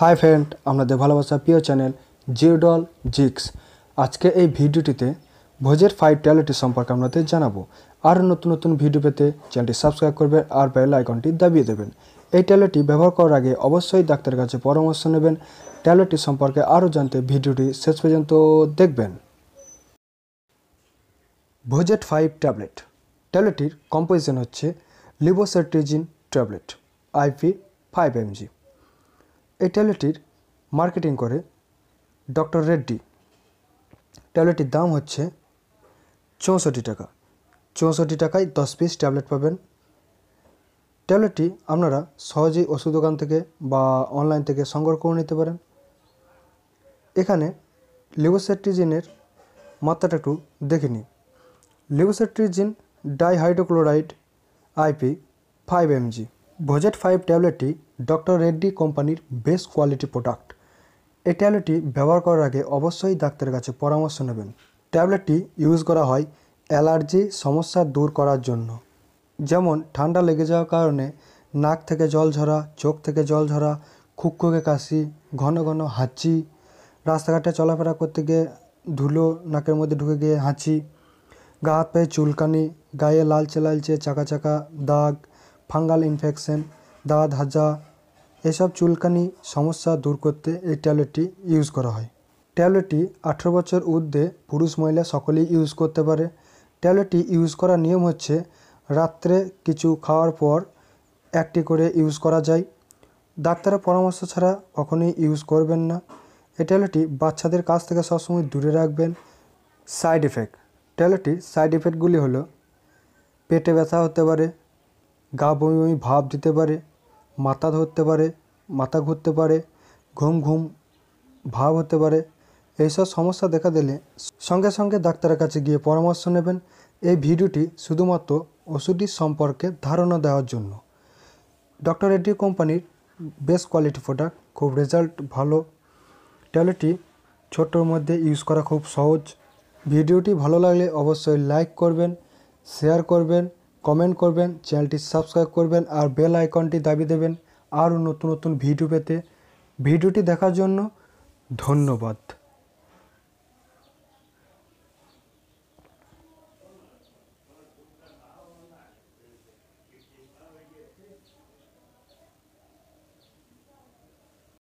hi friend আপনাদের ভালোবাসা প্রিয় চ্যানেল জিওডল জিক্স আজকে এই ভিডিওটিতে ভোজের ফাইভ ট্যালেটি সম্পর্কে আপনাদের জানাবো আর নতুন নতুন ভিডিও পেতে চ্যানেলটি সাবস্ক্রাইব করবেন আর বেল আইকনটি দাবিয়ে দেবেন এই ট্যাবলেটটি ব্যবহার করার আগে অবশ্যই ডাক্তারের কাছে পরামর্শ নেবেন ট্যাবলেটটি সম্পর্কে আরও জানতে ভিডিওটি শেষ পর্যন্ত দেখবেন ভোজেট ফাইভ ট্যাবলেট ট্যাবলেটটির কম্পোজিশন হচ্ছে levocetirizine tablet IP five mg এই ট্যাবলেটটির মার্কেটিং করে ডক্টর রেড্ডি ট্যাবলেটটির দাম হচ্ছে চৌষট্টি টাকা চৌষট্টি টাকায় দশ পিস ট্যাবলেট পাবেন ট্যাবলেটটি আপনারা সহজেই ওষুধ দোকান থেকে বা অনলাইন থেকে সংগ্রহ করে নিতে পারেন এখানে লিবোসেট্রিজিনের মাত্রাটা একটু দেখে নিই levocetirizine dihydrochloride IP five mg ভোজেট ফাইভ ট্যাবলেটটি ডক্টর রেড্ডি কোম্পানির বেস্ট কোয়ালিটি প্রোডাক্ট এই ট্যাবলেটটি ব্যবহার করার আগে অবশ্যই ডাক্তারের কাছে পরামর্শ নেবেন ট্যাবলেটটি ইউজ করা হয় অ্যালার্জি সমস্যা দূর করার জন্য যেমন ঠান্ডা লেগে যাওয়ার কারণে নাক থেকে জল ঝরা চোখ থেকে জল ঝরা খুকখুকে কাশি ঘন ঘন হাঁচি রাস্তাঘাটে চলাফেরা করতে গিয়ে ধুলো নাকের মধ্যে ঢুকে গিয়ে হাঁচি গা হাত পায়ে চুলকানি গায়ে লালচে লালচে চাকা চাকা দাগ ফাঙ্গাল ইনফেকশন দাঁত হাজা এসব চুলকানি সমস্যা দূর করতে এই ট্যাবলেটটি ইউজ করা হয় ট্যাবলেটটি আঠেরো বছর ঊর্ধ্বে পুরুষ মহিলা সকলেই ইউজ করতে পারে ট্যাবলেটটি ইউজ করার নিয়ম হচ্ছে রাত্রে কিছু খাওয়ার পর একটি করে ইউজ করা যায় ডাক্তারের পরামর্শ ছাড়া কখনোই ইউজ করবেন না এই ট্যাবলেটটি বাচ্চাদের কাছ থেকে সবসময় দূরে রাখবেন সাইড এফেক্ট ট্যাবলেটটির সাইড এফেক্টগুলি হলো পেটে ব্যথা হতে পারে গা বমি বমি ভাব দিতে পারে মাথা ধরতে পারে মাথা ঘুরতে পারে ঘুম ঘুম ভাব হতে পারে এইসব সমস্যা দেখা দিলে সঙ্গে সঙ্গে ডাক্তারের কাছে গিয়ে পরামর্শ নেবেন এই ভিডিওটি শুধুমাত্র ওষুধটি সম্পর্কে ধারণা দেওয়ার জন্য ডক্টর রেড্ডি কোম্পানির বেস্ট কোয়ালিটি প্রোডাক্ট খুব রেজাল্ট ভালো ট্যাবলেটটি ছোটোর মধ্যে ইউজ করা খুব সহজ ভিডিওটি ভালো লাগলে অবশ্যই লাইক করবেন শেয়ার করবেন কমেন্ট করবেন চ্যানেলটি সাবস্ক্রাইব করবেন আর বেল আইকনটি দাবি দেবেন আরও নতুন নতুন ভিডিও পেতে ভিডিওটি দেখার জন্য ধন্যবাদ